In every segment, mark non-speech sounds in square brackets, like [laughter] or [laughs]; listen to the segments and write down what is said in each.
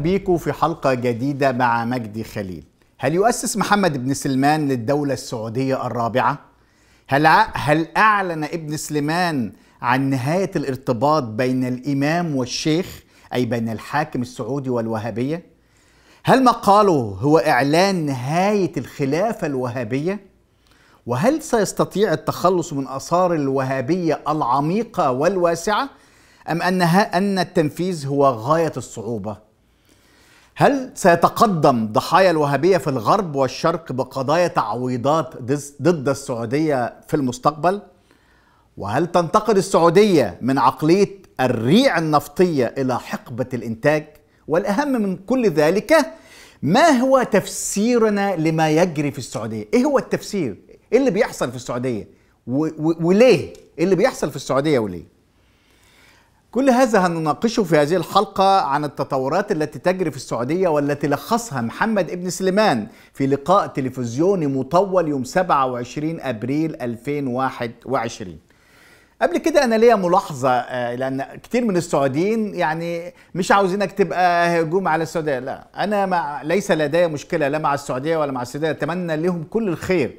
بيكم في حلقة جديدة مع مجدي خليل هل يؤسس محمد بن سلمان للدولة السعودية الرابعة؟ هل, هل أعلن ابن سليمان عن نهاية الارتباط بين الإمام والشيخ أي بين الحاكم السعودي والوهابية؟ هل ما قاله هو إعلان نهاية الخلافة الوهابية؟ وهل سيستطيع التخلص من آثار الوهابية العميقة والواسعة؟ أم أنها أن التنفيذ هو غاية الصعوبة؟ هل سيتقدم ضحايا الوهابية في الغرب والشرق بقضايا تعويضات ضد السعودية في المستقبل؟ وهل تنتقد السعودية من عقلية الريع النفطية إلى حقبة الإنتاج؟ والأهم من كل ذلك ما هو تفسيرنا لما يجري في السعودية؟ إيه هو التفسير؟ إيه اللي بيحصل في السعودية؟ وليه؟ إيه اللي بيحصل في السعودية وليه؟ كل هذا هنناقشه في هذه الحلقة عن التطورات التي تجري في السعودية والتي لخصها محمد ابن سليمان في لقاء تلفزيوني مطول يوم 27 أبريل 2021 قبل كده انا ليا ملاحظه آه، لان كتير من السعوديين يعني مش عاوزينك تبقى هجوم على السعوديه لا انا مع ليس لدي مشكله لا مع السعوديه ولا مع السعوديه اتمنى لهم كل الخير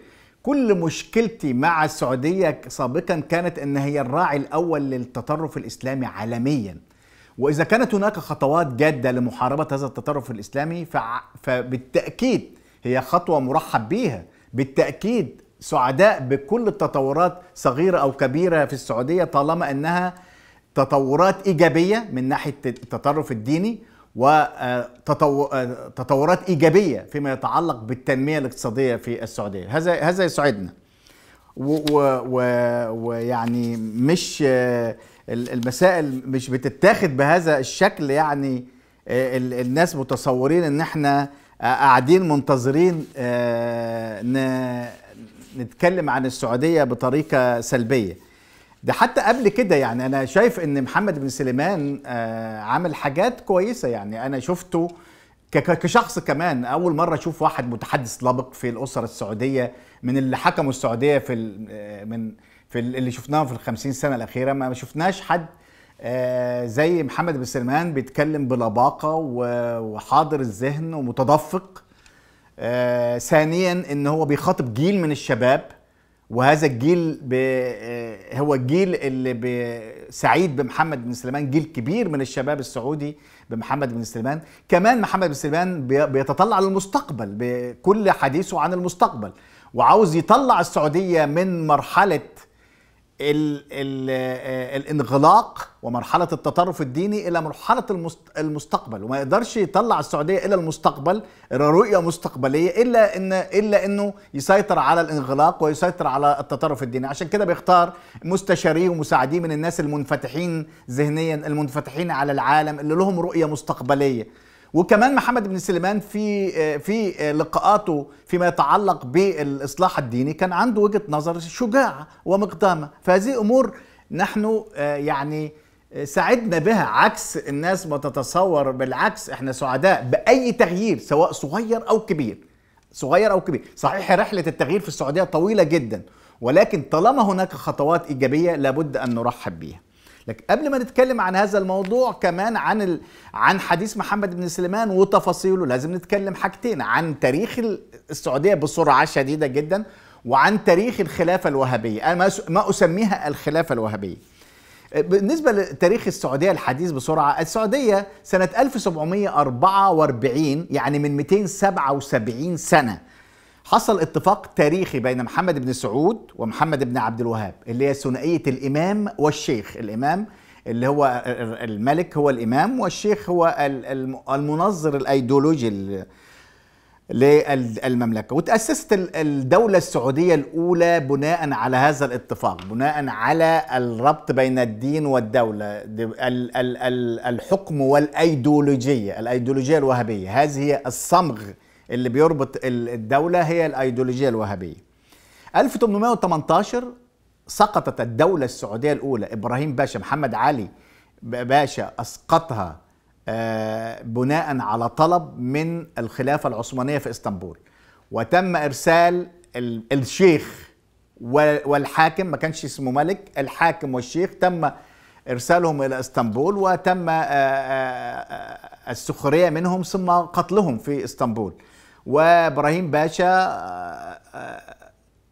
كل مشكلتي مع السعودية سابقا كانت أن هي الراعي الأول للتطرف الإسلامي عالميا وإذا كانت هناك خطوات جادة لمحاربة هذا التطرف الإسلامي فبالتأكيد هي خطوة مرحب بها بالتأكيد سعداء بكل التطورات صغيرة أو كبيرة في السعودية طالما أنها تطورات إيجابية من ناحية التطرف الديني وتطورات ايجابيه فيما يتعلق بالتنميه الاقتصاديه في السعوديه هذا هذا يسعدنا ويعني مش المسائل مش بتتاخد بهذا الشكل يعني الناس متصورين ان احنا قاعدين منتظرين آه، نتكلم عن السعوديه بطريقه سلبيه ده حتى قبل كده يعني انا شايف ان محمد بن سليمان آه، عمل حاجات كويسه يعني انا شفته كشخص كمان اول مره اشوف واحد متحدث لبق في الاسر السعوديه من اللي حكموا السعوديه في آه، من في اللي شفناهم في الخمسين سنه الاخيره ما شفناش حد آه، زي محمد بن سلمان بيتكلم بلباقه وحاضر الذهن ومتدفق ثانيا ان هو بيخاطب جيل من الشباب وهذا الجيل ب... آه، هو الجيل اللي ب... سعيد بمحمد بن سليمان جيل كبير من الشباب السعودي بمحمد بن سليمان كمان محمد بن سليمان بي... بيتطلع للمستقبل بكل حديثه عن المستقبل وعاوز يطلع السعودية من مرحلة الـ الـ آه، الانغلاق ومرحله التطرف الديني الى مرحله المستقبل وما يقدرش يطلع السعوديه الى المستقبل الى رؤيه مستقبليه الا ان الا انه يسيطر على الانغلاق ويسيطر على التطرف الديني عشان كده بيختار مستشاري ومساعدين من الناس المنفتحين ذهنيا المنفتحين على العالم اللي لهم رؤيه مستقبليه وكمان محمد بن سليمان في آه، في آه، لقاءاته فيما يتعلق بالاصلاح الديني كان عنده وجهه نظر شجاعه ومقدامه فهذه امور نحن آه، يعني سعدنا بها عكس الناس ما تتصور بالعكس احنا سعداء باي تغيير سواء صغير او كبير صغير او كبير صحيح رحله التغيير في السعوديه طويله جدا ولكن طالما هناك خطوات ايجابيه لابد ان نرحب بها لكن قبل ما نتكلم عن هذا الموضوع كمان عن ال... عن حديث محمد بن سليمان وتفاصيله لازم نتكلم حاجتين عن تاريخ السعوديه بسرعه شديده جدا وعن تاريخ الخلافه الوهابيه انا ما اسميها الخلافه الوهابيه أه، بالنسبة لتاريخ السعودية الحديث بسرعة السعودية سنة 1744 يعني من 277 سنة حصل اتفاق تاريخي بين محمد بن سعود ومحمد بن عبد الوهاب اللي هي ثنائيه الامام والشيخ الامام اللي هو الملك هو الامام والشيخ هو المنظر الايديولوجي للمملكه وتاسست الدوله السعوديه الاولى بناء على هذا الاتفاق بناء على الربط بين الدين والدوله الحكم والايديولوجيه الايديولوجيه الوهابيه هذه الصمغ اللي بيربط الدولة هي الأيديولوجية الوهابية 1818 سقطت الدولة السعودية الأولى إبراهيم باشا محمد علي باشا أسقطها آه، بناء على طلب من الخلافة العثمانية في اسطنبول وتم إرسال الشيخ والحاكم ما كانش اسمه ملك الحاكم والشيخ تم إرسالهم إلى إسطنبول وتم آه، آه، آه، السخرية منهم ثم قتلهم في إسطنبول وإبراهيم باشا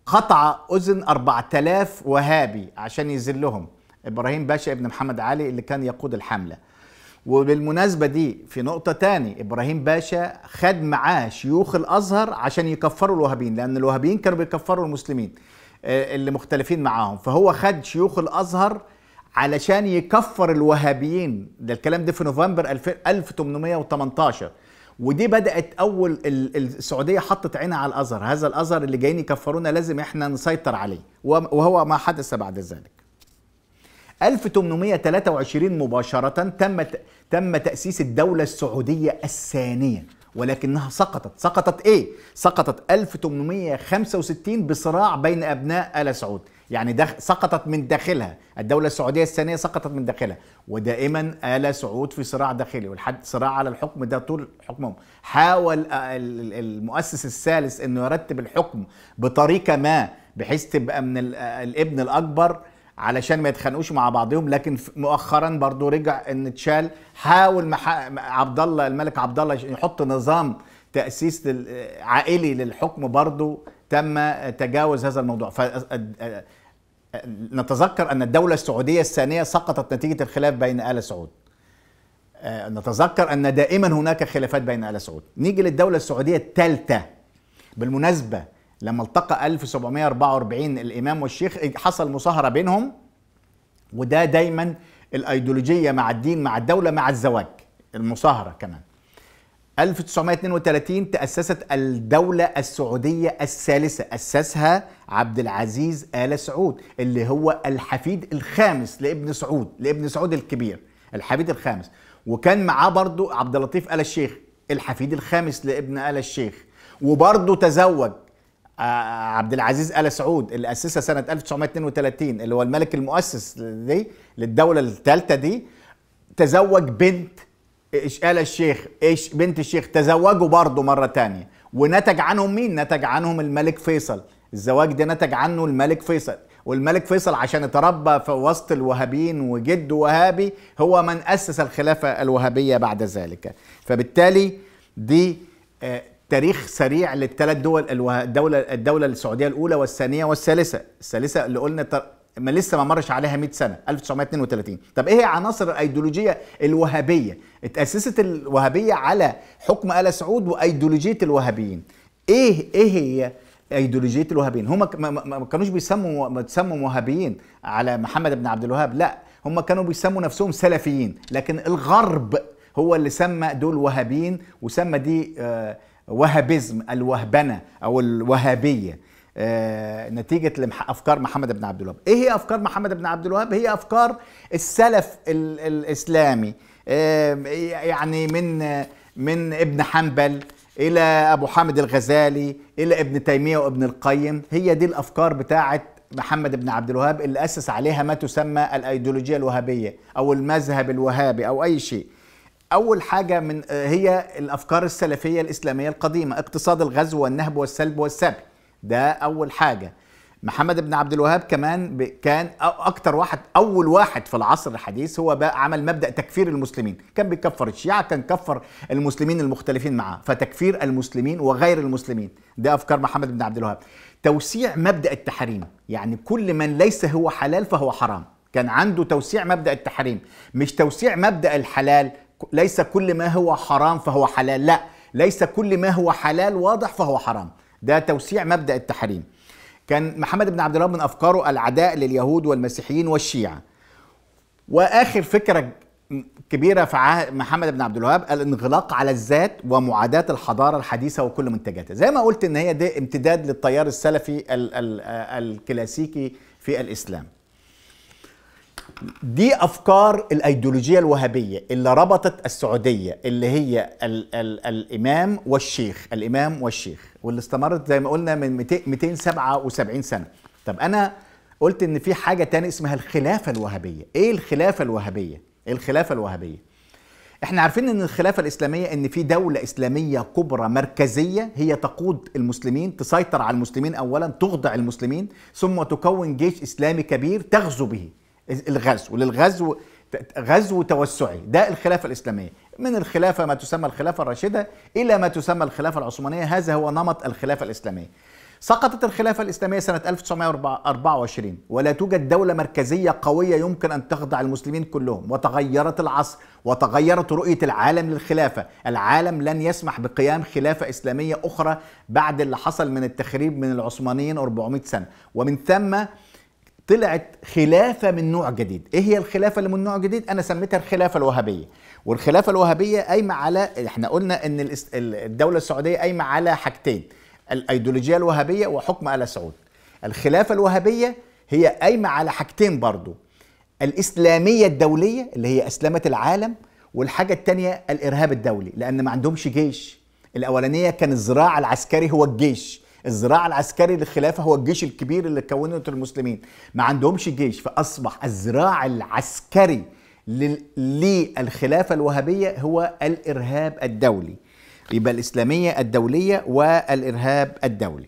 قطع أذن 4000 وهابي عشان يذلهم إبراهيم باشا ابن محمد علي اللي كان يقود الحملة وبالمناسبة دي في نقطة تاني إبراهيم باشا خد معاه شيوخ الأزهر عشان يكفروا الوهابيين لأن الوهابيين كانوا بيكفروا المسلمين اللي مختلفين معاهم فهو خد شيوخ الأزهر علشان يكفر الوهابيين ده الكلام ده في نوفمبر 1818 ودي بدات اول السعوديه حطت عينها على الازهر هذا الازهر اللي جايين يكفرونا لازم احنا نسيطر عليه وهو ما حدث بعد ذلك 1823 مباشره تم تم تاسيس الدوله السعوديه الثانيه ولكنها سقطت سقطت ايه سقطت 1865 بصراع بين ابناء ال سعود يعني دخ... سقطت من داخلها الدولة السعودية الثانية سقطت من داخلها ودائما آل سعود في صراع داخلي والحد صراع على الحكم ده طول حكمهم حاول المؤسس الثالث انه يرتب الحكم بطريقة ما بحيث تبقى من الابن الاكبر علشان ما يتخانقوش مع بعضهم لكن مؤخرا برضو رجع ان اتشال حاول مح... عبد الله الملك عبد الله يحط نظام تاسيس عائلي للحكم برضو تم تجاوز هذا الموضوع ف نتذكر أن الدولة السعودية الثانية سقطت نتيجة الخلاف بين آل سعود نتذكر أن دائما هناك خلافات بين آل سعود نيجي للدولة السعودية الثالثة بالمناسبة لما التقى 1744 الإمام والشيخ حصل مصاهرة بينهم وده دايما الأيديولوجية مع الدين مع الدولة مع الزواج المصاهرة كمان 1932 تأسست الدولة السعودية الثالثة أسسها عبد العزيز آل سعود اللي هو الحفيد الخامس لابن سعود لابن سعود الكبير الحفيد الخامس وكان معاه برضو عبد اللطيف آل الشيخ الحفيد الخامس لابن آل الشيخ وبرضه تزوج آه، عبد العزيز آل سعود اللي أسسها سنة 1932 اللي هو الملك المؤسس دي للدولة الثالثة دي تزوج بنت ايش آل الشيخ إيش بنت الشيخ تزوجوا برضه مرة تانية ونتج عنهم مين؟ نتج عنهم الملك فيصل الزواج ده نتج عنه الملك فيصل والملك فيصل عشان اتربى في وسط الوهابيين وجده وهابي هو من أسس الخلافة الوهابية بعد ذلك فبالتالي دي آه، تاريخ سريع للثلاث دول الدولة الدولة السعودية الأولى والثانية والثالثة الثالثة اللي قلنا ما لسه ما مرش عليها 100 سنه 1932 طب ايه هي عناصر الايديولوجيه الوهابيه اتاسست الوهابيه على حكم ال سعود وايديولوجيه الوهابيين ايه ايه هي ايديولوجيه الوهابيين هم ما كانوش بيسموا بيسموا وهابيين على محمد بن عبد الوهاب لا هم كانوا بيسموا نفسهم سلفيين لكن الغرب هو اللي سمى دول وهابيين وسمى دي آه، وهابيزم الوهبنه او الوهابيه آه، نتيجه افكار محمد بن عبد الوهاب ايه هي افكار محمد بن عبد الوهاب هي افكار السلف الاسلامي يعني من من ابن حنبل الى ابو حامد الغزالي الى ابن تيميه وابن القيم هي دي الافكار بتاعه محمد بن عبد الوهاب اللي اسس عليها ما تسمى الايديولوجيه الوهابيه او المذهب الوهابي او اي شيء اول حاجه من آه، هي الافكار السلفيه الاسلاميه القديمه اقتصاد الغزو والنهب والسلب والسبي ده اول حاجه محمد بن عبد الوهاب كمان كان اكتر واحد اول واحد في العصر الحديث هو بقى عمل مبدا تكفير المسلمين كان بيكفر الشيعه كان كفر المسلمين المختلفين معاه فتكفير المسلمين وغير المسلمين ده افكار محمد بن عبد الوهاب توسيع مبدا التحريم يعني كل من ليس هو حلال فهو حرام كان عنده توسيع مبدا التحريم مش توسيع مبدا الحلال ليس كل ما هو حرام فهو حلال لا ليس كل ما هو حلال واضح فهو حرام ده توسيع مبدا التحريم كان محمد بن عبد الله من افكاره العداء لليهود والمسيحيين والشيعه واخر فكره كبيره في عهد محمد بن عبد الوهاب الانغلاق على الذات ومعاداه الحضاره الحديثه وكل منتجاتها زي ما قلت ان هي ده امتداد للتيار السلفي الكلاسيكي في الاسلام دي افكار الايديولوجيه الوهابيه اللي ربطت السعوديه اللي هي الـ الـ الامام والشيخ الامام والشيخ واللي استمرت زي ما قلنا من 277 سنه طب انا قلت ان في حاجه تانية اسمها الخلافه الوهابيه ايه الخلافه الوهابيه ايه الخلافه الوهابيه احنا عارفين ان الخلافه الاسلاميه ان في دوله اسلاميه كبرى مركزيه هي تقود المسلمين تسيطر على المسلمين اولا تخضع المسلمين ثم تكون جيش اسلامي كبير تغزو به الغزو للغزو غزو توسعي ده الخلافة الإسلامية من الخلافة ما تسمى الخلافة الراشدة إلى ما تسمى الخلافة العثمانية هذا هو نمط الخلافة الإسلامية سقطت الخلافة الإسلامية سنة 1924 ولا توجد دولة مركزية قوية يمكن أن تخضع المسلمين كلهم وتغيرت العصر وتغيرت رؤية العالم للخلافة العالم لن يسمح بقيام خلافة إسلامية أخرى بعد اللي حصل من التخريب من العثمانيين 400 سنة ومن ثم طلعت خلافة من نوع جديد ايه هي الخلافة اللي من نوع جديد انا سميتها الخلافة الوهابية والخلافة الوهابية قايمة على احنا قلنا ان الدولة السعودية قايمة على حاجتين الايديولوجية الوهابية وحكم آل سعود الخلافة الوهابية هي قايمة على حاجتين برضو الإسلامية الدولية اللي هي أسلمت العالم والحاجة التانية الإرهاب الدولي لأن ما عندهمش جيش الأولانية كان الزراع العسكري هو الجيش الذراع العسكري للخلافه هو الجيش الكبير اللي كونته المسلمين ما عندهمش جيش فاصبح الذراع العسكري للخلافه الوهابيه هو الارهاب الدولي يبقى الاسلاميه الدوليه والارهاب الدولي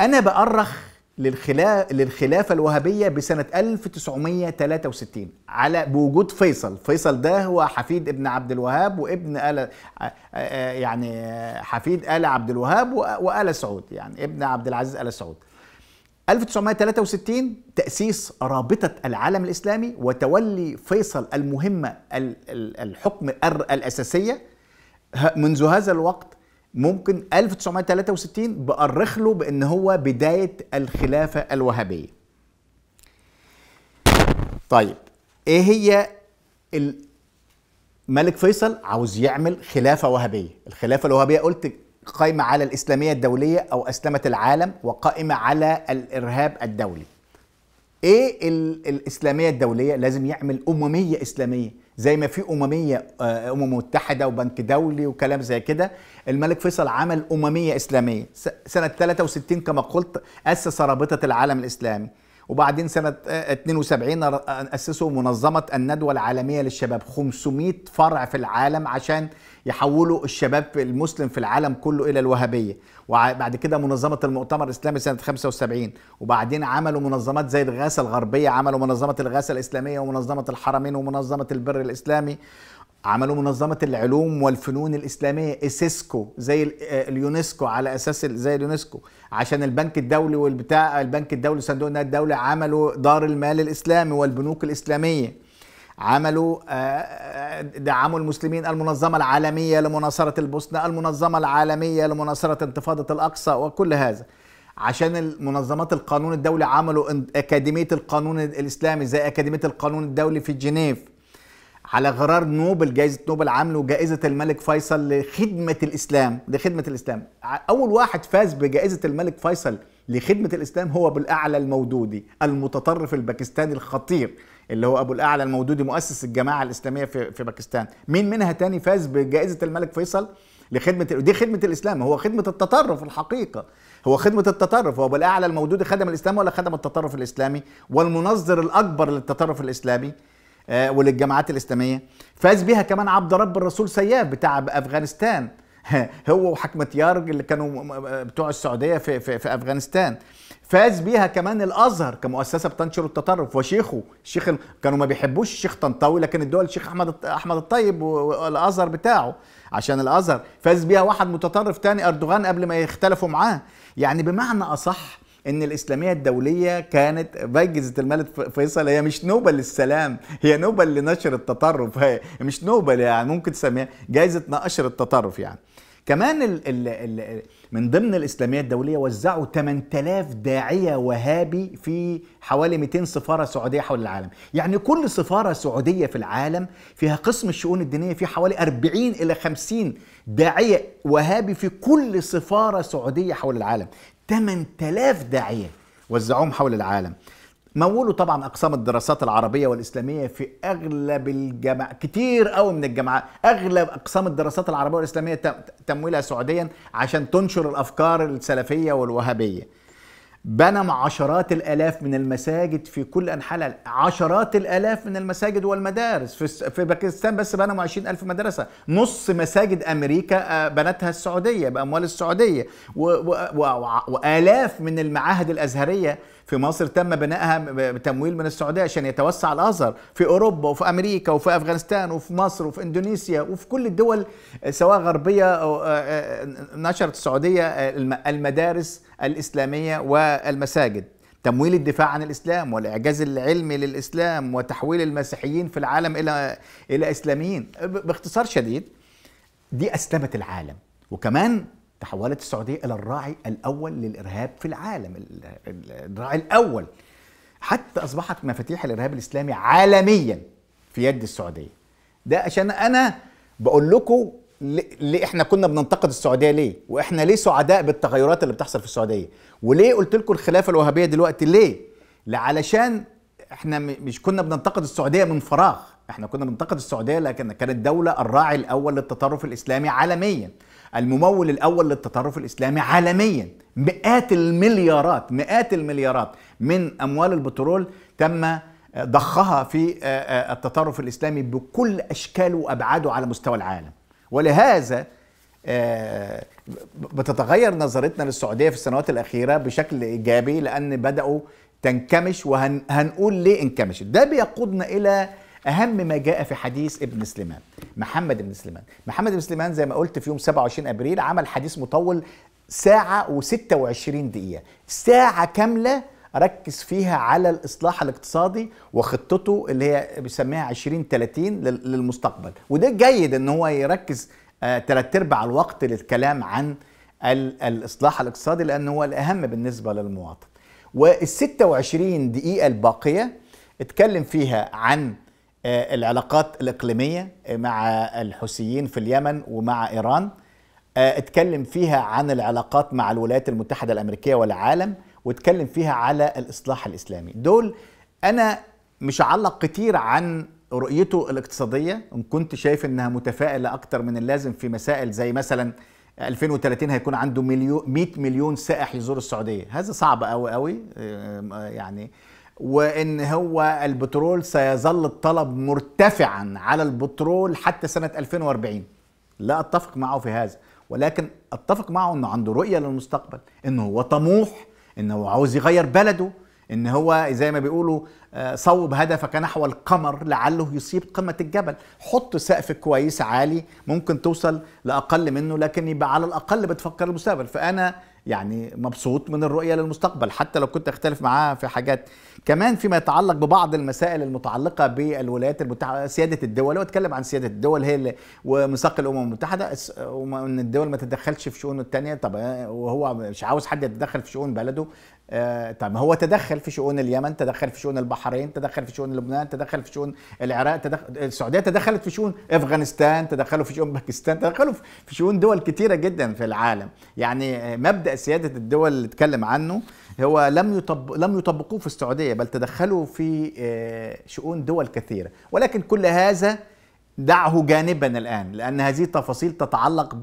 انا بأرخ للخلاف للخلافة الوهابية بسنة 1963 على بوجود فيصل، فيصل ده هو حفيد ابن عبد الوهاب وابن آل آه، آه، يعني حفيد آل عبد الوهاب وآل سعود يعني ابن عبد العزيز آل سعود. 1963 تأسيس رابطة العالم الإسلامي وتولي فيصل المهمة الحكم الأساسية منذ هذا الوقت ممكن 1963 بأرخ له بأن هو بداية الخلافة الوهابية طيب ايه هي الملك فيصل عاوز يعمل خلافة وهابية الخلافة الوهابية قلت قائمة على الإسلامية الدولية أو أسلمت العالم وقائمة على الإرهاب الدولي ايه الإسلامية الدولية لازم يعمل أممية إسلامية زي ما في امميه آه، امم متحده وبنك دولي وكلام زي كده الملك فيصل عمل امميه اسلاميه سنه 63 كما قلت اسس رابطه العالم الاسلامي وبعدين سنة 72 أسسوا منظمة الندوة العالمية للشباب 500 فرع في العالم عشان يحولوا الشباب المسلم في العالم كله إلى الوهابية وبعد كده منظمة المؤتمر الإسلامي سنة 75 وبعدين عملوا منظمات زي الغاثة الغربية عملوا منظمة الغاثة الإسلامية ومنظمة الحرمين ومنظمة البر الإسلامي عملوا منظمة العلوم والفنون الإسلامية إسيسكو زي آه، اليونسكو على أساس زي اليونسكو عشان البنك الدولي والبتاع البنك الدولي صندوق النقد الدولي عملوا دار المال الإسلامي والبنوك الإسلامية عملوا آه، آه، دعموا المسلمين المنظمة العالمية لمناصرة البوسنة المنظمة العالمية لمناصرة انتفاضة الأقصى وكل هذا عشان المنظمات القانون الدولي عملوا أكاديمية القانون الإسلامي زي أكاديمية القانون الدولي في جنيف على غرار نوبل جائزه نوبل عامله جائزة الملك فيصل لخدمه الاسلام لخدمه الاسلام اول واحد فاز بجائزه الملك فيصل لخدمه الاسلام هو ابو الاعلى المودودي المتطرف الباكستاني الخطير اللي هو ابو الاعلى المودودي مؤسس الجماعه الاسلاميه في في باكستان مين منها تاني فاز بجائزه الملك فيصل لخدمه دي خدمه الاسلام هو خدمه التطرف الحقيقه هو خدمه التطرف هو ابو الاعلى المودودي خدم الاسلام ولا خدم التطرف الاسلامي والمنظر الاكبر للتطرف الاسلامي آه، وللجماعات الاسلاميه فاز بيها كمان عبد رب الرسول سياف بتاع افغانستان [laughs] هو وحكمة يارج اللي كانوا بتوع السعودية في, في, في أفغانستان فاز بيها كمان الأزهر كمؤسسة بتنشر التطرف وشيخه الشيخ كانوا ما بيحبوش الشيخ طنطاوي لكن الدول الشيخ أحمد أحمد الطيب والأزهر بتاعه عشان الأزهر فاز بيها واحد متطرف تاني أردوغان قبل ما يختلفوا معاه يعني بمعنى أصح ان الاسلاميه الدوليه كانت بجزة الملك فيصل هي مش نوبه للسلام هي نوبه لنشر التطرف هي مش نوبه يعني ممكن تسميها جائزه نشر التطرف يعني كمان الـ الـ الـ من ضمن الاسلاميه الدوليه وزعوا 8000 داعيه وهابي في حوالي 200 سفاره سعوديه حول العالم، يعني كل سفاره سعوديه في العالم فيها قسم الشؤون الدينيه في حوالي 40 الى 50 داعيه وهابي في كل سفاره سعوديه حول العالم، 8000 داعية وزعوهم حول العالم مولوا طبعا اقسام الدراسات العربيه والاسلاميه في اغلب الجامع كتير قوي من الجامعات اغلب اقسام الدراسات العربيه والاسلاميه تمويلها سعوديا عشان تنشر الافكار السلفيه والوهابيه بنى مع عشرات الالاف من المساجد في كل انحاء عشرات الالاف من المساجد والمدارس في في باكستان بس بنوا الف مدرسه نص مساجد امريكا آه، بنتها السعوديه باموال السعوديه والاف من المعاهد الازهريه في مصر تم بنائها بتمويل من السعوديه عشان يتوسع الازهر في اوروبا وفي امريكا وفي افغانستان وفي مصر وفي اندونيسيا وفي كل الدول آه، سواء غربيه آه، آه، نشرت السعوديه المدارس الاسلاميه والمساجد تمويل الدفاع عن الاسلام والاعجاز العلمي للاسلام وتحويل المسيحيين في العالم الى الى اسلاميين باختصار شديد دي اسلمت العالم وكمان تحولت السعودية إلى الراعي الأول للإرهاب في العالم الراعي الأول حتى أصبحت مفاتيح الإرهاب الإسلامي عالميا في يد السعودية ده عشان أنا بقول لكم ليه احنا كنا بننتقد السعوديه ليه؟ واحنا ليه سعداء بالتغيرات اللي بتحصل في السعوديه؟ وليه قلت لكم الخلافه الوهابيه دلوقتي ليه؟ علشان احنا مش كنا بننتقد السعوديه من فراغ، احنا كنا بننتقد السعوديه لكن كانت دوله الراعي الاول للتطرف الاسلامي عالميا. الممول الاول للتطرف الاسلامي عالميا مئات المليارات مئات المليارات من اموال البترول تم آه، ضخها في آه، آه، التطرف الاسلامي بكل اشكاله وابعاده على مستوى العالم ولهذا بتتغير نظرتنا للسعوديه في السنوات الاخيره بشكل ايجابي لان بداوا تنكمش وهنقول ليه انكمشت ده بيقودنا الى اهم ما جاء في حديث ابن سليمان محمد بن سليمان محمد بن سليمان زي ما قلت في يوم 27 ابريل عمل حديث مطول ساعة و26 دقيقة ساعة كاملة ركز فيها على الإصلاح الاقتصادي وخطته اللي هي بيسميها 2030 للمستقبل وده جيد ان هو يركز ثلاث آه، ارباع الوقت للكلام عن الاصلاح الاقتصادي لان هو الاهم بالنسبه للمواطن وال 26 دقيقه الباقيه اتكلم فيها عن آه، العلاقات الإقليمية آه، مع الحوثيين في اليمن ومع إيران آه، اتكلم فيها عن العلاقات مع الولايات المتحدة الأمريكية والعالم واتكلم فيها على الإصلاح الإسلامي دول أنا مش علق كتير عن رؤيته الاقتصادية إن كنت شايف إنها متفائلة أكتر من اللازم في مسائل زي مثلا 2030 هيكون عنده مليون 100 مليون سائح يزور السعودية هذا صعب قوي قوي يعني وان هو البترول سيظل الطلب مرتفعا على البترول حتى سنه 2040 لا اتفق معه في هذا ولكن اتفق معه انه عنده رؤيه للمستقبل انه هو طموح انه عاوز يغير بلده ان هو زي ما بيقولوا آه، صوب هدفك نحو القمر لعله يصيب قمة الجبل حط سقف كويس عالي ممكن توصل لأقل منه لكن يبقى على الأقل بتفكر المستقبل فأنا يعني مبسوط من الرؤية للمستقبل حتى لو كنت أختلف معاه في حاجات كمان فيما يتعلق ببعض المسائل المتعلقة بالولايات المتحدة سيادة الدول واتكلم عن سيادة الدول هي اللي وميثاق الأمم المتحدة وإن الدول ما تتدخلش في شؤون التانية طب آه، وهو مش عاوز حد يتدخل في شؤون بلده آه، طب هو تدخل في شؤون اليمن تدخل في شؤون البحر البحرين تدخل في شؤون لبنان تدخل في شؤون العراق تدخل السعوديه تدخلت في شؤون افغانستان تدخلوا في شؤون باكستان تدخلوا في شؤون دول كثيرة جدا في العالم يعني مبدا سياده الدول اللي اتكلم عنه هو لم يطبق لم يطبقوه في السعوديه بل تدخلوا في آه، شؤون دول كثيره ولكن كل هذا دعه جانبا الان لان هذه التفاصيل تتعلق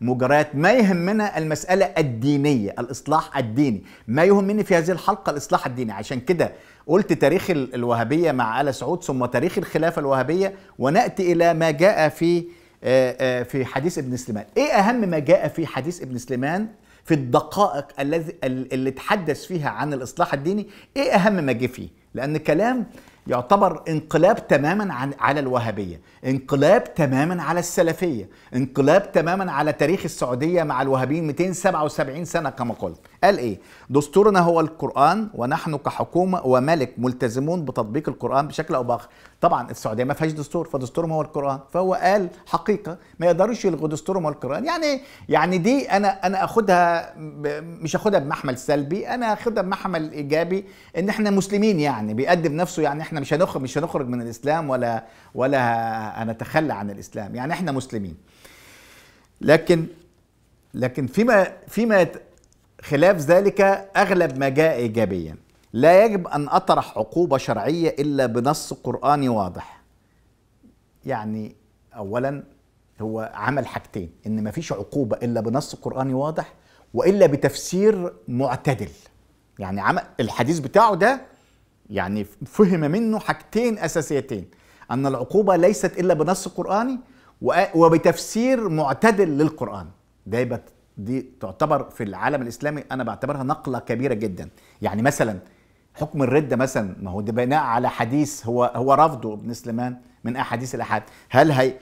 مجريات ما يهمنا المساله الدينيه الاصلاح الديني ما يهمني في هذه الحلقه الاصلاح الديني عشان كده قلت تاريخ الوهابية مع آل سعود ثم تاريخ الخلافة الوهابية ونأتي إلى ما جاء في آه، آه، في حديث ابن سليمان إيه أهم ما جاء في حديث ابن سليمان في الدقائق الذي اللي تحدث فيها عن الإصلاح الديني إيه أهم ما جه فيه لأن كلام يعتبر انقلاب تماما عن على الوهابيه، انقلاب تماما على السلفيه، انقلاب تماما على تاريخ السعوديه مع الوهابيين 277 سنه كما قلت، قال ايه دستورنا هو القران ونحن كحكومه وملك ملتزمون بتطبيق القران بشكل او باخر طبعا السعوديه ما فيهاش دستور فدستورهم هو القران فهو قال حقيقه ما يقدروش يلغوا دستورهم هو القران يعني يعني دي انا انا اخدها مش اخدها بمحمل سلبي انا اخدها بمحمل ايجابي ان احنا مسلمين يعني بيقدم نفسه يعني احنا مش هنخرج مش هنخرج من الاسلام ولا ولا هنتخلى عن الاسلام يعني احنا مسلمين لكن لكن فيما فيما خلاف ذلك أغلب ما جاء إيجابيا لا يجب أن أطرح عقوبة شرعية إلا بنص قرآني واضح يعني أولا هو عمل حاجتين إن مفيش عقوبة إلا بنص قرآني واضح وإلا بتفسير معتدل يعني عمل الحديث بتاعه ده يعني فهم منه حاجتين أساسيتين أن العقوبة ليست إلا بنص قرآني وبتفسير معتدل للقرآن ده يبقى دي تعتبر في العالم الاسلامي انا بعتبرها نقله كبيره جدا يعني مثلا حكم الرده مثلا ما هو ده بناء على حديث هو هو رفضه ابن سليمان من احاديث الاحاد هل هي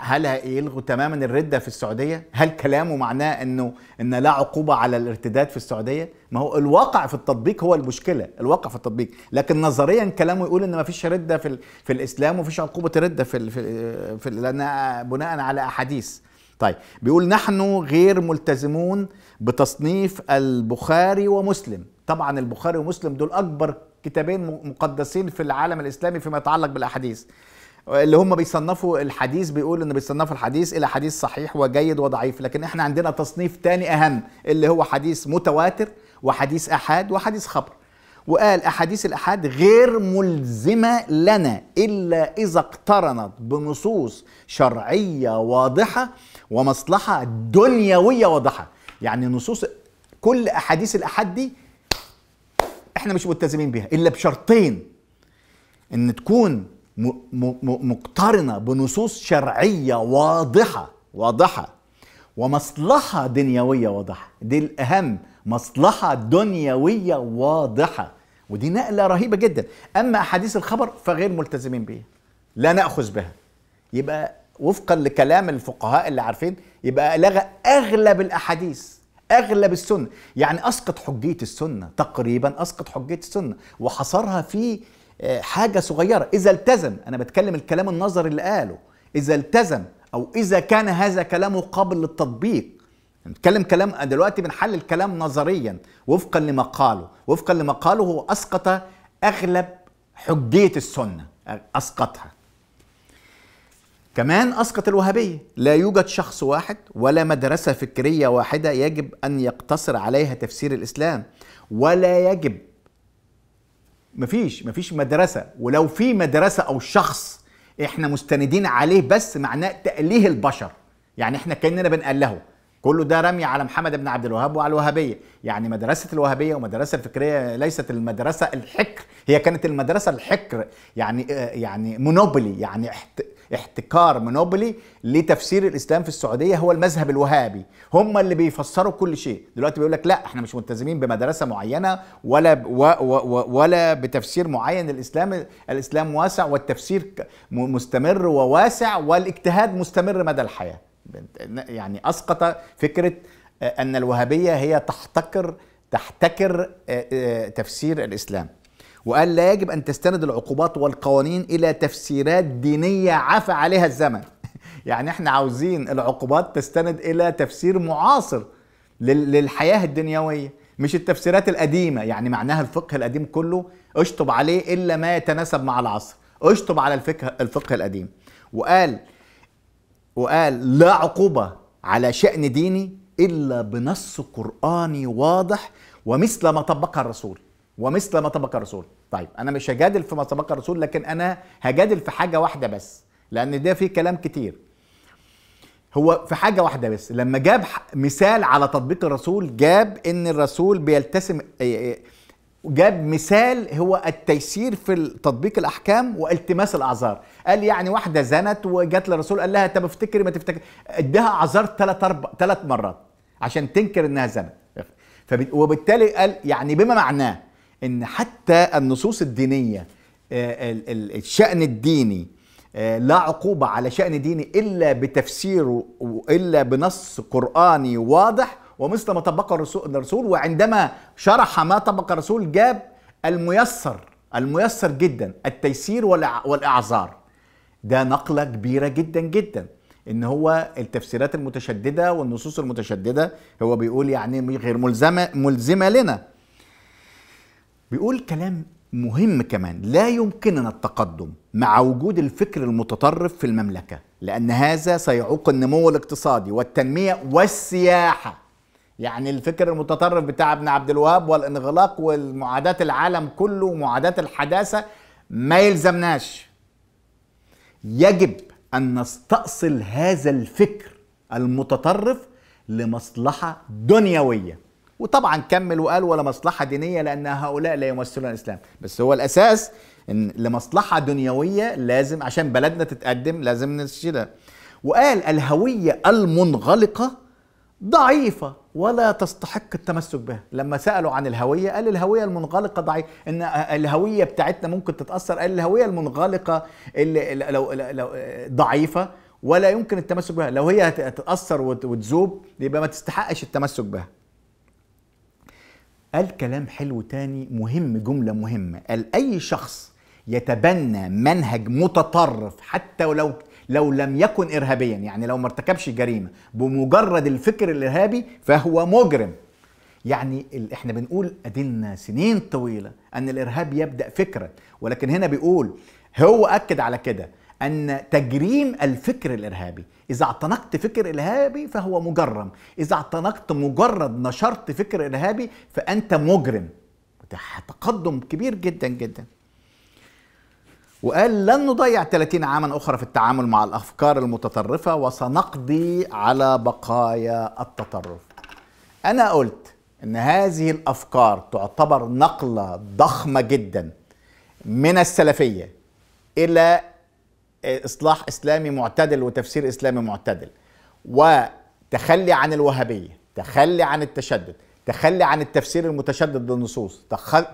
هل هيلغوا تماما الرده في السعوديه؟ هل كلامه معناه انه ان لا عقوبه على الارتداد في السعوديه؟ ما هو الواقع في التطبيق هو المشكله، الواقع في التطبيق، لكن نظريا كلامه يقول ان ما فيش رده في في الاسلام فيش عقوبه رده في في, في بناء على احاديث، طيب بيقول نحن غير ملتزمون بتصنيف البخاري ومسلم طبعا البخاري ومسلم دول اكبر كتابين مقدسين في العالم الاسلامي فيما يتعلق بالاحاديث اللي هم بيصنفوا الحديث بيقول ان بيصنفوا الحديث الى حديث صحيح وجيد وضعيف لكن احنا عندنا تصنيف تاني اهم اللي هو حديث متواتر وحديث احاد وحديث خبر وقال احاديث الاحاد غير ملزمه لنا الا اذا اقترنت بنصوص شرعيه واضحه ومصلحة دنيوية واضحة يعني نصوص كل أحاديث الأحد دي احنا مش ملتزمين بها إلا بشرطين إن تكون مقترنة بنصوص شرعية واضحة واضحة ومصلحة دنيوية واضحة دي الأهم مصلحة دنيوية واضحة ودي نقلة رهيبة جدا أما أحاديث الخبر فغير ملتزمين بها لا نأخذ بها يبقى وفقا لكلام الفقهاء اللي عارفين يبقى لغى اغلب الاحاديث اغلب السنه يعني اسقط حجيه السنه تقريبا اسقط حجيه السنه وحصرها في آه، حاجه صغيره اذا التزم انا بتكلم الكلام النظري اللي قاله اذا التزم او اذا كان هذا كلامه قابل للتطبيق نتكلم كلام دلوقتي بنحلل الكلام نظريا وفقا لما قاله وفقا لما قاله هو اسقط اغلب حجيه السنه اسقطها كمان أسقط الوهابية لا يوجد شخص واحد ولا مدرسة فكرية واحدة يجب أن يقتصر عليها تفسير الإسلام ولا يجب مفيش مفيش مدرسة ولو في مدرسة أو شخص احنا مستندين عليه بس معناه تأليه البشر يعني احنا كأننا بنألهه كله ده رمي على محمد بن عبد الوهاب وعلى الوهابية يعني مدرسة الوهابية ومدرسة الفكرية ليست المدرسة الحكر هي كانت المدرسة الحكر يعني آه، يعني مونوبولي يعني احتكار مونوبولي لتفسير الاسلام في السعوديه هو المذهب الوهابي هم اللي بيفسروا كل شيء دلوقتي بيقول لك لا احنا مش ملتزمين بمدرسه معينه ولا و و و ولا بتفسير معين الاسلام الاسلام واسع والتفسير مستمر وواسع والاجتهاد مستمر مدى الحياه يعني اسقط فكره آه، ان الوهابيه هي تحتكر تحتكر آه، آه، تفسير الاسلام وقال لا يجب أن تستند العقوبات والقوانين إلى تفسيرات دينية عفى عليها الزمن [laughs] يعني احنا عاوزين العقوبات تستند إلى تفسير معاصر للحياة الدنيوية مش التفسيرات القديمة يعني معناها الفقه القديم كله اشطب عليه إلا ما يتناسب مع العصر اشطب على الفقه, الفقه القديم وقال وقال لا عقوبة على شأن ديني إلا بنص قرآني واضح ومثل ما طبقها الرسول ومثل ما سبق الرسول طيب انا مش هجادل في ما سبق الرسول لكن انا هجادل في حاجه واحده بس لان ده فيه كلام كتير هو في حاجة واحدة بس لما جاب مثال على تطبيق الرسول جاب ان الرسول بيلتسم إيه، إيه، جاب مثال هو التيسير في تطبيق الاحكام والتماس الاعذار قال يعني واحده زنت وجات للرسول قال لها طب افتكري ما تفتكري اديها اعذار ثلاث أرب... ثلاث مرات عشان تنكر انها زنت فب... وبالتالي قال يعني بما معناه ان حتى النصوص الدينيه آه، الشان الديني آه، لا عقوبه على شان ديني الا بتفسيره الا بنص قراني واضح ومثل ما طبق الرسول وعندما شرح ما طبق الرسول جاب الميسر الميسر جدا التيسير والاعذار ده نقله كبيره جدا جدا ان هو التفسيرات المتشدده والنصوص المتشدده هو بيقول يعني غير ملزمه ملزمه لنا بيقول كلام مهم كمان لا يمكننا التقدم مع وجود الفكر المتطرف في المملكة لأن هذا سيعوق النمو الاقتصادي والتنمية والسياحة يعني الفكر المتطرف بتاع ابن عبد الوهاب والانغلاق والمعادات العالم كله ومعادات الحداثة ما يلزمناش يجب أن نستأصل هذا الفكر المتطرف لمصلحة دنيوية وطبعا كمل وقال ولا مصلحة دينية لأن هؤلاء لا يمثلون الإسلام بس هو الأساس إن لمصلحة دنيوية لازم عشان بلدنا تتقدم لازم نشيلها وقال الهوية المنغلقة ضعيفة ولا تستحق التمسك بها لما سألوا عن الهوية قال الهوية المنغلقة ضعيفة إن الهوية بتاعتنا ممكن تتأثر قال الهوية المنغلقة اللي لو, لو ضعيفة ولا يمكن التمسك بها لو هي هتتأثر وتذوب يبقى ما تستحقش التمسك بها قال كلام حلو تاني مهم جملة مهمة قال أي شخص يتبنى منهج متطرف حتى ولو لو لم يكن إرهابيا يعني لو ما ارتكبش جريمة بمجرد الفكر الإرهابي فهو مجرم يعني احنا بنقول ادلنا سنين طويله ان الارهاب يبدا فكرة ولكن هنا بيقول هو اكد على كده أن تجريم الفكر الإرهابي إذا اعتنقت فكر إرهابي فهو مجرم إذا اعتنقت مجرد نشرت فكر إرهابي فأنت مجرم ده تقدم كبير جدا جدا وقال لن نضيع 30 عاما أخرى في التعامل مع الأفكار المتطرفة وسنقضي على بقايا التطرف أنا قلت أن هذه الأفكار تعتبر نقلة ضخمة جدا من السلفية إلى اصلاح اسلامي معتدل وتفسير اسلامي معتدل وتخلي عن الوهابيه تخلي عن التشدد تخلي عن التفسير المتشدد للنصوص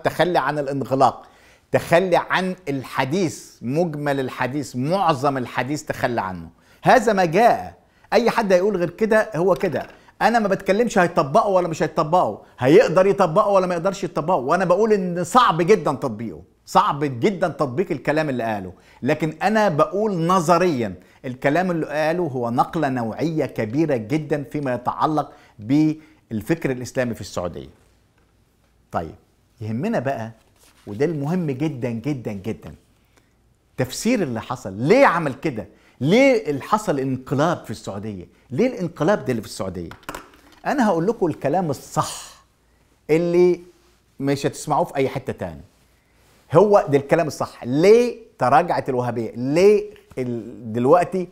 تخلي عن الانغلاق تخلي عن الحديث مجمل الحديث معظم الحديث تخلى عنه هذا ما جاء اي حد هيقول غير كده هو كده انا ما بتكلمش هيطبقه ولا مش هيطبقه هيقدر يطبقه ولا ما يقدرش يطبقه وانا بقول ان صعب جدا تطبيقه صعب جدا تطبيق الكلام اللي قاله لكن انا بقول نظريا الكلام اللي قاله هو نقله نوعيه كبيره جدا فيما يتعلق بالفكر الاسلامي في السعوديه طيب يهمنا بقى وده المهم جدا جدا جدا تفسير اللي حصل ليه عمل كده ليه اللي حصل انقلاب في السعوديه ليه الانقلاب ده اللي في السعوديه انا هقول لكم الكلام الصح اللي مش هتسمعوه في اي حته تاني هو ده الكلام الصح ليه تراجعت الوهابيه ليه دلوقتي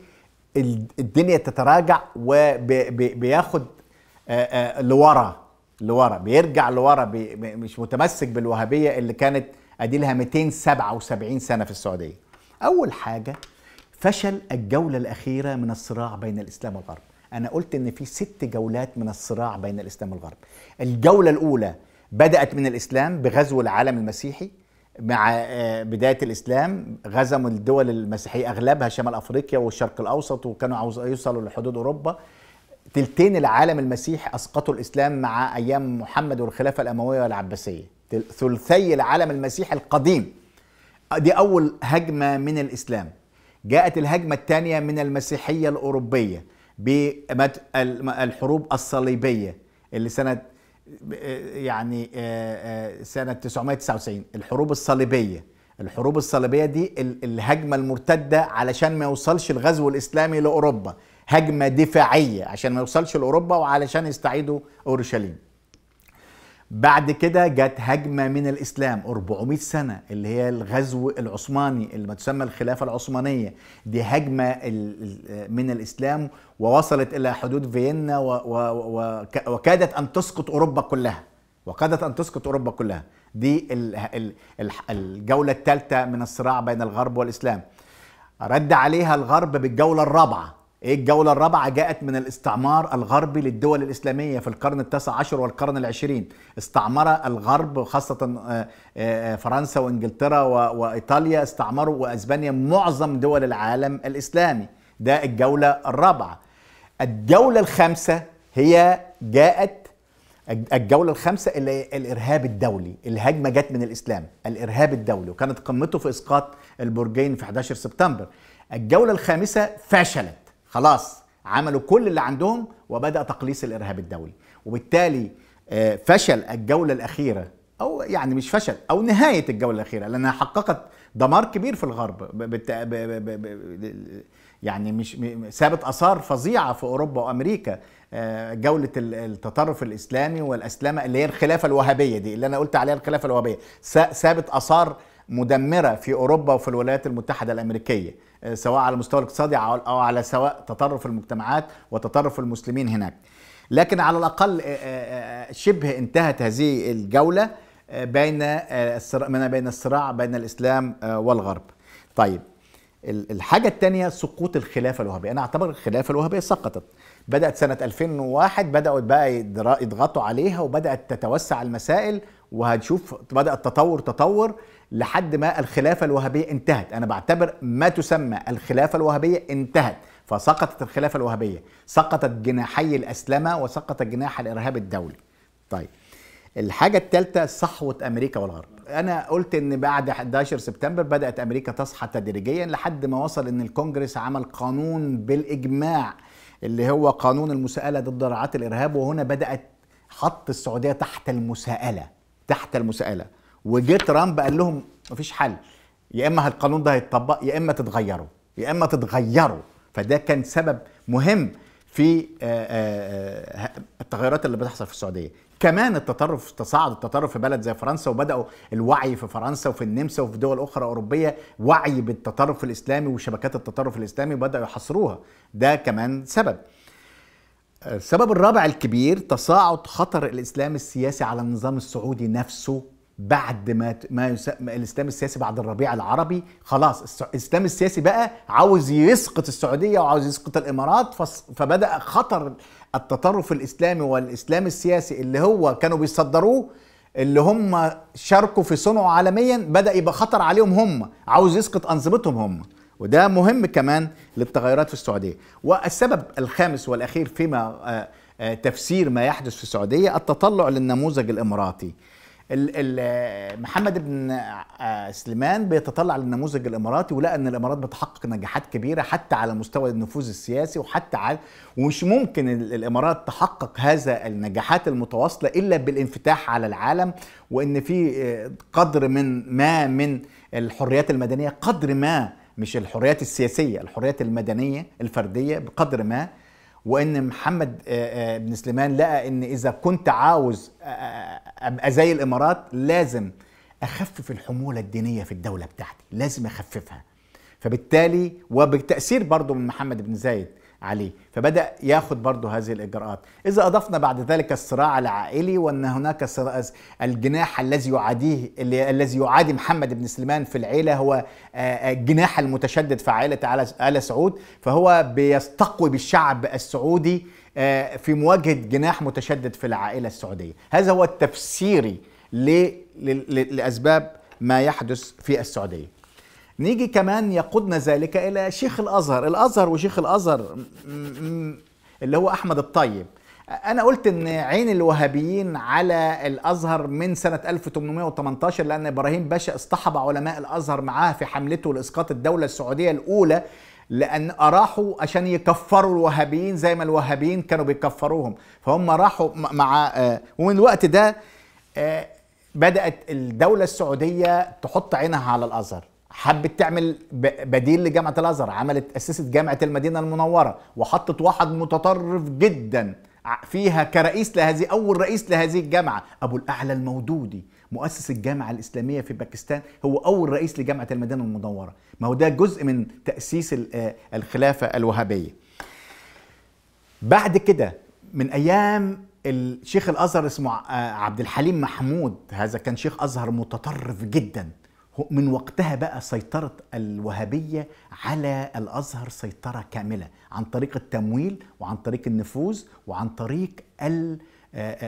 الدنيا تتراجع وبياخد آه، آه، لورا لورا بيرجع لورا بي مش متمسك بالوهابيه اللي كانت اديلها 277 سنه في السعوديه. اول حاجه فشل الجوله الاخيره من الصراع بين الاسلام والغرب. انا قلت ان في ست جولات من الصراع بين الاسلام والغرب. الجوله الاولى بدات من الاسلام بغزو العالم المسيحي مع آه، بدايه الاسلام غزموا الدول المسيحيه اغلبها شمال افريقيا والشرق الاوسط وكانوا عاوز يوصلوا لحدود اوروبا تلتين العالم المسيحي اسقطوا الاسلام مع ايام محمد والخلافه الامويه والعباسيه ثلثي العالم المسيحي القديم دي اول هجمه من الاسلام جاءت الهجمه الثانيه من المسيحيه الاوروبيه بالحروب الصليبيه اللي سنه يعني آه، آه، سنة 999 الحروب الصليبية الحروب الصليبية دي الهجمة المرتدة علشان ما يوصلش الغزو الإسلامي لأوروبا هجمة دفاعية عشان ما يوصلش لأوروبا وعلشان يستعيدوا أورشليم بعد كده جت هجمه من الاسلام 400 سنه اللي هي الغزو العثماني اللي ما تسمى الخلافه العثمانيه دي هجمه من الاسلام ووصلت الى حدود فيينا وكادت ان تسقط اوروبا كلها وكادت ان تسقط اوروبا كلها دي الجوله الثالثه من الصراع بين الغرب والاسلام رد عليها الغرب بالجوله الرابعه إيه الجولة الرابعة جاءت من الاستعمار الغربي للدول الإسلامية في القرن التاسع عشر والقرن العشرين استعمر الغرب خاصة آه، آه، فرنسا وإنجلترا وإيطاليا استعمروا وأسبانيا معظم دول العالم الإسلامي ده الجولة الرابعة الجولة الخامسة هي جاءت الجولة الخامسة اللي الإرهاب الدولي الهجمة جت من الإسلام الإرهاب الدولي وكانت قمته في إسقاط البرجين في 11 سبتمبر الجولة الخامسة فشلت خلاص عملوا كل اللي عندهم وبدا تقليص الارهاب الدولي وبالتالي آه، فشل الجوله الاخيره او يعني مش فشل او نهايه الجوله الاخيره لانها حققت دمار كبير في الغرب ب... ب... ب... ب... يعني مش سابت اثار فظيعه في اوروبا وامريكا آه، جوله التطرف الاسلامي والاسلامه اللي هي الخلافه الوهابيه دي اللي انا قلت عليها الخلافه الوهابيه سابت اثار مدمره في اوروبا وفي الولايات المتحده الامريكيه آه، سواء على المستوى الاقتصادي او على سواء تطرف المجتمعات وتطرف المسلمين هناك لكن على الاقل آه، آه، شبه انتهت هذه الجوله بين الصراع بين الصراع بين الاسلام والغرب طيب الحاجة الثانية سقوط الخلافة الوهابية، أنا أعتبر الخلافة الوهابية سقطت. بدأت سنة 2001 بدأوا بقى يضغطوا عليها وبدأت تتوسع المسائل وهتشوف بدأ التطور تطور لحد ما الخلافة الوهابية انتهت أنا بعتبر ما تسمى الخلافة الوهابية انتهت فسقطت الخلافة الوهابية سقطت جناحي الأسلمة وسقط جناح الإرهاب الدولي طيب الحاجة الثالثة صحوة أمريكا والغرب أنا قلت إن بعد 11 سبتمبر بدأت أمريكا تصحى تدريجيا لحد ما وصل إن الكونجرس عمل قانون بالإجماع اللي هو قانون المساءلة ضد رعاة الإرهاب وهنا بدأت حط السعودية تحت المساءلة تحت المساءلة وجه ترامب قال لهم مفيش حل يا اما القانون ده هيتطبق يا اما تتغيروا يا اما تتغيروا فده كان سبب مهم في آه، آه، آه، التغيرات اللي بتحصل في السعوديه كمان التطرف تصاعد التطرف في بلد زي فرنسا وبداوا الوعي في فرنسا وفي النمسا وفي دول اخرى اوروبيه وعي بالتطرف الاسلامي وشبكات التطرف الاسلامي وبداوا يحصروها ده كمان سبب السبب الرابع الكبير تصاعد خطر الاسلام السياسي على النظام السعودي نفسه بعد ما ما يسمى الاسلام السياسي بعد الربيع العربي خلاص الاسلام السياسي بقى عاوز يسقط السعوديه وعاوز يسقط الامارات فبدا خطر التطرف الاسلامي والاسلام السياسي اللي هو كانوا بيصدروه اللي هم شاركوا في صنعه عالميا بدا يبقى خطر عليهم هم عاوز يسقط انظمتهم هم وده مهم كمان للتغيرات في السعوديه والسبب الخامس والاخير فيما آه، آه، تفسير ما يحدث في السعوديه التطلع للنموذج الاماراتي محمد بن آه، سليمان بيتطلع للنموذج الاماراتي ولقى ان الامارات بتحقق نجاحات كبيره حتى على مستوى النفوذ السياسي وحتى على ومش ممكن الامارات تحقق هذا النجاحات المتواصله الا بالانفتاح على العالم وان في آه، قدر من ما من الحريات المدنيه قدر ما مش الحريات السياسيه الحريات المدنيه الفرديه بقدر ما وان محمد آه، آه، بن سليمان لقى ان اذا كنت عاوز آه، ابقى زي الامارات لازم اخفف الحموله الدينيه في الدوله بتاعتي لازم اخففها فبالتالي وبالتاثير برضه من محمد بن زايد عليه فبدأ ياخد برضه هذه الإجراءات إذا أضفنا بعد ذلك الصراع العائلي وأن هناك الجناح الذي يعاديه الذي يعادي محمد بن سليمان في العيلة هو الجناح آه، آه، المتشدد في عائلة آل سعود فهو بيستقوي بالشعب السعودي آه، في مواجهة جناح متشدد في العائلة السعودية هذا هو التفسيري لأسباب ما يحدث في السعودية نيجي كمان يقودنا ذلك الى شيخ الازهر الازهر وشيخ الازهر اللي هو احمد الطيب انا قلت ان عين الوهابيين على الازهر من سنه 1818 لان ابراهيم باشا اصطحب علماء الازهر معاه في حملته لاسقاط الدوله السعوديه الاولى لان اراحوا عشان يكفروا الوهابيين زي ما الوهابيين كانوا بيكفروهم فهم راحوا مع آه، ومن الوقت ده آه، بدات الدوله السعوديه تحط عينها على الازهر حبت تعمل بديل لجامعه الازهر عملت اسست جامعه المدينه المنوره وحطت واحد متطرف جدا فيها كرئيس لهذه اول رئيس لهذه الجامعه ابو الاعلى المودودي مؤسس الجامعه الاسلاميه في باكستان هو اول رئيس لجامعه المدينه المنوره ما هو ده جزء من تاسيس آه، الخلافه الوهابيه بعد كده من ايام الشيخ الازهر اسمه آه، عبد الحليم محمود هذا كان شيخ ازهر متطرف جدا من وقتها بقى سيطرة الوهابية على الأزهر سيطرة كاملة عن طريق التمويل وعن طريق النفوذ وعن طريق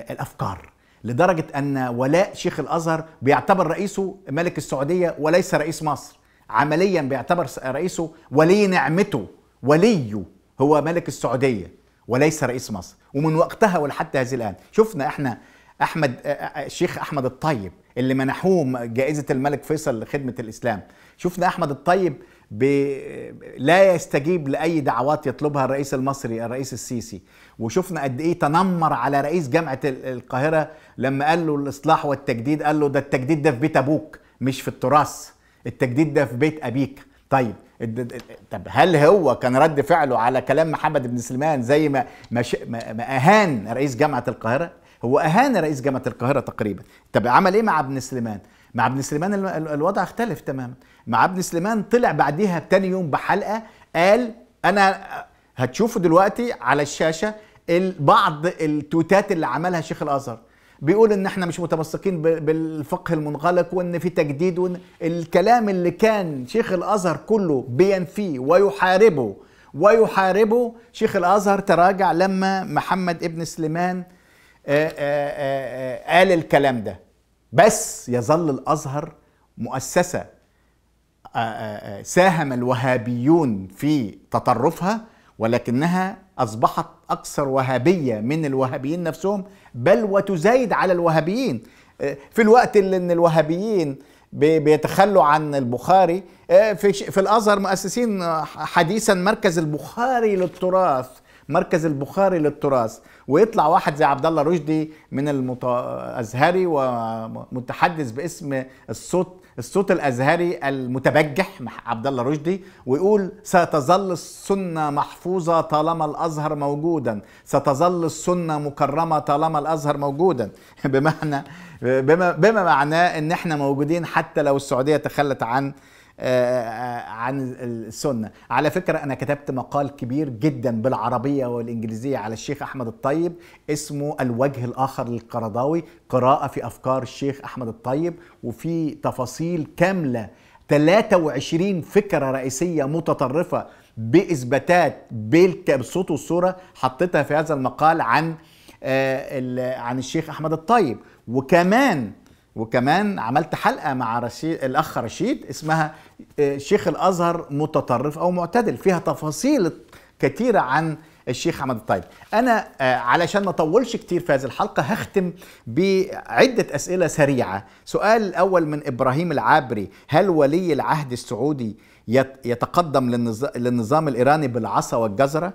الأفكار لدرجة أن ولاء شيخ الأزهر بيعتبر رئيسه ملك السعودية وليس رئيس مصر عمليا بيعتبر رئيسه ولي نعمته وليه هو ملك السعودية وليس رئيس مصر ومن وقتها ولحد هذه الآن شفنا إحنا احمد الشيخ احمد الطيب اللي منحوه جائزه الملك فيصل لخدمه الاسلام شفنا احمد الطيب ب... لا يستجيب لاي دعوات يطلبها الرئيس المصري الرئيس السيسي وشفنا قد ايه تنمر على رئيس جامعه القاهره لما قال له الاصلاح والتجديد قال له ده التجديد ده في بيت ابوك مش في التراث التجديد ده في بيت ابيك طيب طب هل هو كان رد فعله على كلام محمد بن سليمان زي ما ما, ما اهان رئيس جامعه القاهره هو اهان رئيس جامعه القاهره تقريبا طب عمل ايه مع ابن سليمان مع ابن سليمان الوضع اختلف تماما مع ابن سليمان طلع بعديها تاني يوم بحلقه قال انا هتشوفوا دلوقتي على الشاشه بعض التوتات اللي عملها شيخ الازهر بيقول ان احنا مش متمسكين بالفقه المنغلق وان في تجديد وإن الكلام اللي كان شيخ الازهر كله بينفيه ويحاربه ويحاربه شيخ الازهر تراجع لما محمد ابن سليمان آه، آه، آه، قال الكلام ده بس يظل الازهر مؤسسه ساهم الوهابيون في تطرفها ولكنها اصبحت اكثر وهابيه من الوهابيين نفسهم بل وتزايد على الوهابيين في الوقت اللي ان الوهابيين بيتخلوا عن البخاري في في الازهر مؤسسين حديثا مركز البخاري للتراث مركز البخاري للتراث ويطلع واحد زي عبد الله رشدي من الازهري ومتحدث باسم الصوت الصوت الازهري المتبجح عبد الله رشدي ويقول ستظل السنه محفوظه طالما الازهر موجودا ستظل السنه مكرمه طالما الازهر موجودا [laughs] بمعنى بما, بما معناه ان احنا موجودين حتى لو السعوديه تخلت عن عن السنه على فكره انا كتبت مقال كبير جدا بالعربيه والانجليزيه على الشيخ احمد الطيب اسمه الوجه الاخر للقرضاوي قراءه في افكار الشيخ احمد الطيب وفي تفاصيل كامله 23 فكره رئيسيه متطرفه باثباتات بالصوت والصوره حطيتها في هذا المقال عن آه، عن الشيخ احمد الطيب وكمان وكمان عملت حلقه مع رشيد الاخ رشيد اسمها آه، شيخ الازهر متطرف او معتدل فيها تفاصيل كثيره عن الشيخ احمد الطيب انا آه، علشان ما اطولش كتير في هذه الحلقه هختم بعده اسئله سريعه سؤال الاول من ابراهيم العابري هل ولي العهد السعودي يتقدم للنظام الايراني بالعصا والجزره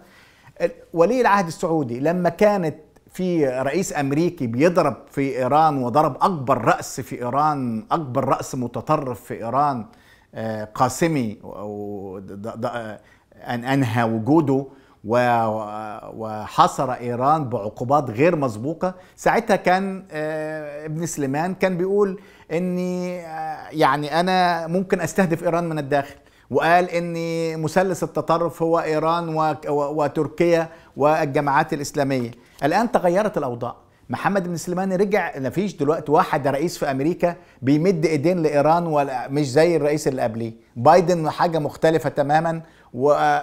ولي العهد السعودي لما كانت في رئيس امريكي بيضرب في ايران وضرب اكبر راس في ايران اكبر راس متطرف في ايران آه، قاسمي آه، ان انهى وجوده وحصر ايران بعقوبات غير مسبوقه ساعتها كان آه، ابن سليمان كان بيقول اني يعني انا ممكن استهدف ايران من الداخل وقال ان مثلث التطرف هو ايران وتركيا والجماعات الاسلاميه الآن تغيرت الأوضاع محمد بن سليمان رجع مفيش دلوقتي واحد رئيس في امريكا بيمد ايدين لايران ولا مش زي الرئيس اللي قبليه بايدن حاجه مختلفه تماما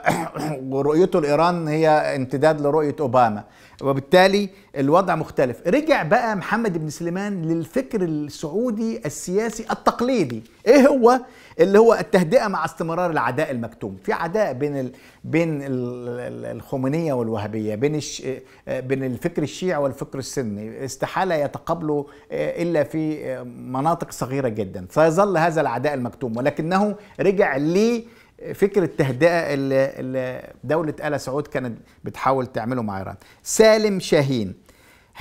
[coughs] ورؤيته لايران هي امتداد لرؤيه اوباما وبالتالي الوضع مختلف رجع بقى محمد بن سليمان للفكر السعودي السياسي التقليدي ايه هو اللي هو التهدئه مع استمرار العداء المكتوم في عداء بين ال... بين الخمينيه والوهابيه بين الش... بين الفكر الشيعي والفكر السني استحاله يتقابلوا آه، الا في آه، مناطق صغيره جدا سيظل هذا العداء المكتوم ولكنه رجع ليه فكره التهدئه اللي دوله ال سعود كانت بتحاول تعمله مع ايران سالم شاهين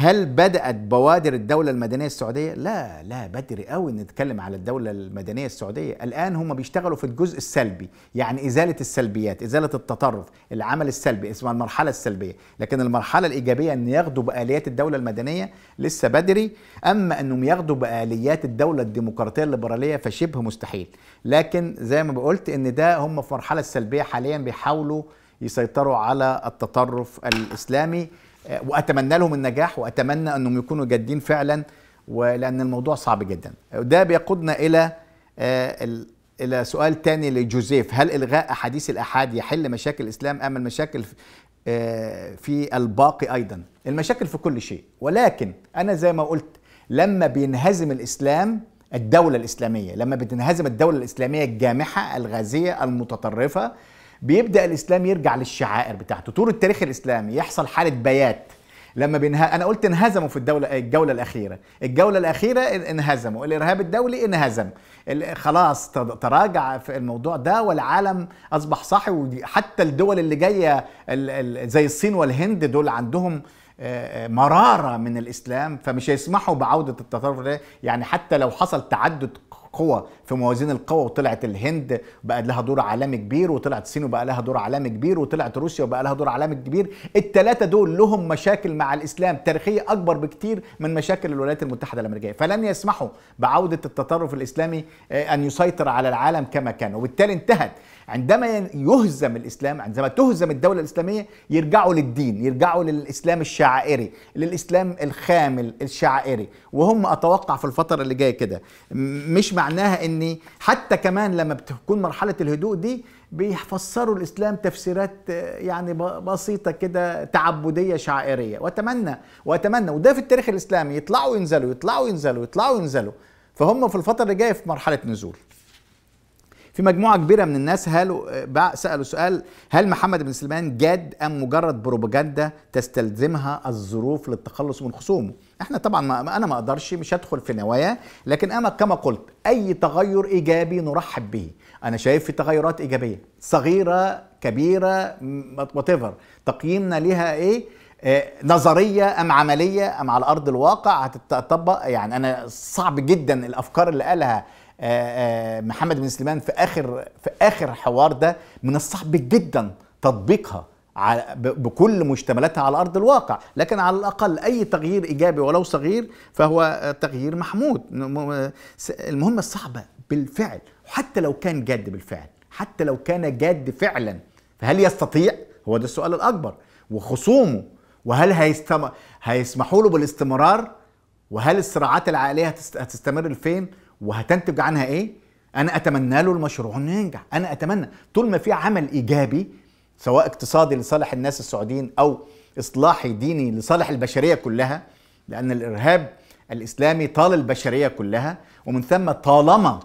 هل بدات بوادر الدوله المدنيه السعوديه لا لا بدري قوي نتكلم على الدوله المدنيه السعوديه الان هم بيشتغلوا في الجزء السلبي يعني ازاله السلبيات ازاله التطرف العمل السلبي اسمها المرحله السلبيه لكن المرحله الايجابيه ان ياخدوا باليات الدوله المدنيه لسه بدري اما انهم ياخدوا باليات الدوله الديمقراطيه الليبراليه فشبه مستحيل لكن زي ما قلت ان ده هم في المرحله السلبيه حاليا بيحاولوا يسيطروا على التطرف الاسلامي آه، واتمنى لهم النجاح واتمنى انهم يكونوا جادين فعلا ولان الموضوع صعب جدا ده بيقودنا الى آه، الى سؤال تاني لجوزيف هل الغاء احاديث الاحاد يحل مشاكل الاسلام ام المشاكل آه، في الباقي ايضا المشاكل في كل شيء ولكن انا زي ما قلت لما بينهزم الاسلام الدوله الاسلاميه لما بتنهزم الدوله الاسلاميه الجامحه الغازيه المتطرفه بيبدا الاسلام يرجع للشعائر بتاعته طول التاريخ الاسلامي يحصل حاله بيات لما بينها انا قلت انهزموا في الدوله الجوله الاخيره الجوله الاخيره انهزموا الارهاب الدولي انهزم خلاص تراجع في الموضوع ده والعالم اصبح صاحي وحتى الدول اللي جايه زي الصين والهند دول عندهم مرارة من الإسلام فمش هيسمحوا بعودة التطرف ده يعني حتى لو حصل تعدد قوة في موازين القوى وطلعت الهند بقى لها دور عالمي كبير وطلعت الصين وبقى لها دور عالمي كبير وطلعت روسيا وبقى لها دور عالمي كبير الثلاثة دول لهم مشاكل مع الإسلام تاريخية أكبر بكتير من مشاكل الولايات المتحدة الأمريكية فلن يسمحوا بعودة التطرف الإسلامي آه، أن يسيطر على العالم كما كان وبالتالي انتهت عندما يهزم الاسلام عندما تهزم الدوله الاسلاميه يرجعوا للدين يرجعوا للاسلام الشعائري للاسلام الخامل الشعائري وهم اتوقع في الفتره اللي جايه كده مش معناها اني حتى كمان لما بتكون مرحله الهدوء دي بيفسروا الاسلام تفسيرات يعني بسيطه كده تعبديه شعائريه واتمنى واتمنى وده في التاريخ الاسلامي يطلعوا ينزلوا يطلعوا ينزلوا يطلعوا ينزلوا فهم في الفتره اللي جايه في مرحله نزول في مجموعه كبيره من الناس هلو سالوا سؤال هل محمد بن سلمان جاد ام مجرد بروباجندا تستلزمها الظروف للتخلص من خصومه احنا طبعا ما انا ما اقدرش مش هدخل في نوايا لكن انا كما قلت اي تغير ايجابي نرحب به انا شايف في تغيرات ايجابيه صغيره كبيره وات تقييمنا ليها ايه آه، نظريه ام عمليه ام على ارض الواقع هتطبق يعني انا صعب جدا الافكار اللي قالها آه، آه، محمد بن سليمان في اخر في اخر حوار ده من الصعب جدا تطبيقها بكل مشتملاتها على ارض الواقع، لكن على الاقل اي تغيير ايجابي ولو صغير فهو تغيير محمود. المهمه الصعبه بالفعل حتى لو كان جاد بالفعل، حتى لو كان جاد فعلا فهل يستطيع؟ هو ده السؤال الاكبر وخصومه وهل هيستم... هيسمحوا له بالاستمرار؟ وهل الصراعات العائليه هتست... هتستمر لفين؟ وهتنتج عنها ايه انا اتمنى له المشروع انه ينجح انا اتمنى طول ما في عمل ايجابي سواء اقتصادي لصالح الناس السعوديين او اصلاحي ديني لصالح البشريه كلها لان الارهاب الاسلامي طال البشريه كلها ومن ثم طالما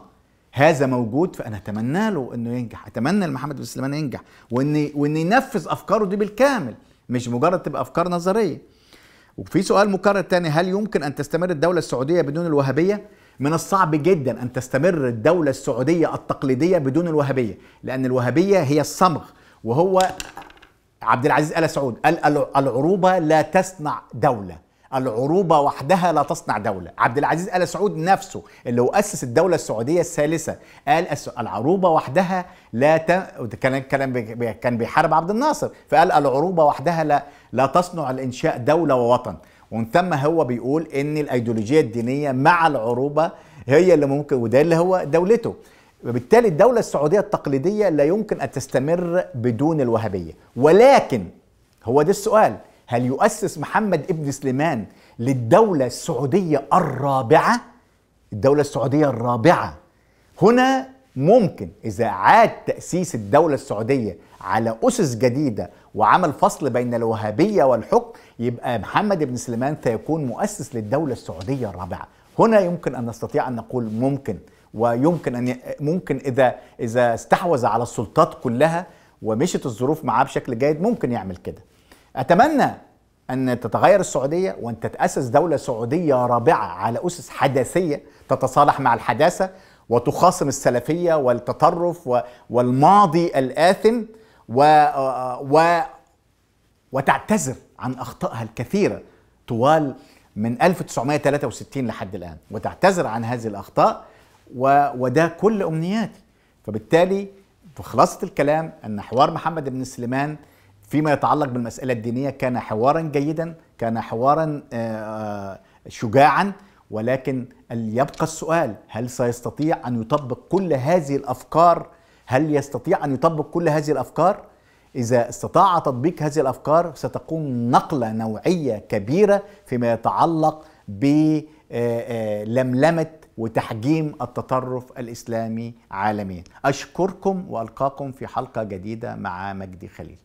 هذا موجود فانا اتمنى له انه ينجح اتمنى لمحمد بن سليمان ينجح وان وان ينفذ افكاره دي بالكامل مش مجرد تبقى افكار نظريه وفي سؤال مكرر تاني هل يمكن ان تستمر الدوله السعوديه بدون الوهابيه من الصعب جدا أن تستمر الدولة السعودية التقليدية بدون الوهابية لأن الوهابية هي الصمغ وهو عبد العزيز آل سعود قال العروبة لا تصنع دولة العروبة وحدها لا تصنع دولة عبد العزيز آل سعود نفسه اللي هو أسس الدولة السعودية الثالثة قال العروبة وحدها لا ت... كان كان بيحارب عبد الناصر فقال العروبة وحدها لا لا تصنع الإنشاء دولة ووطن ومن ثم هو بيقول ان الايديولوجيه الدينيه مع العروبه هي اللي ممكن وده اللي هو دولته وبالتالي الدولة السعودية التقليدية لا يمكن أن تستمر بدون الوهابية ولكن هو ده السؤال هل يؤسس محمد ابن سليمان للدولة السعودية الرابعة الدولة السعودية الرابعة هنا ممكن إذا عاد تأسيس الدولة السعودية على أسس جديدة وعمل فصل بين الوهابية والحكم يبقى محمد بن سليمان سيكون مؤسس للدولة السعودية الرابعة هنا يمكن أن نستطيع أن نقول ممكن ويمكن أن ممكن إذا إذا استحوذ على السلطات كلها ومشت الظروف معاه بشكل جيد ممكن يعمل كده أتمنى أن تتغير السعودية وأن تتأسس دولة سعودية رابعة على أسس حداثية تتصالح مع الحداثة وتخاصم السلفية والتطرف والماضي الآثم و, آه، آه، و وتعتذر عن أخطائها الكثيرة طوال من 1963 لحد الآن وتعتذر عن هذه الأخطاء و... وده كل أمنياتي فبالتالي في خلاصة الكلام أن حوار محمد بن سليمان فيما يتعلق بالمسألة الدينية كان حوارا جيدا كان حوارا آه، شجاعا ولكن يبقى السؤال هل سيستطيع أن يطبق كل هذه الأفكار هل يستطيع أن يطبق كل هذه الأفكار؟ إذا استطاع تطبيق هذه الأفكار ستكون نقلة نوعية كبيرة فيما يتعلق بلملمة آه، آه، وتحجيم التطرف الإسلامي عالميا أشكركم وألقاكم في حلقة جديدة مع مجدي خليل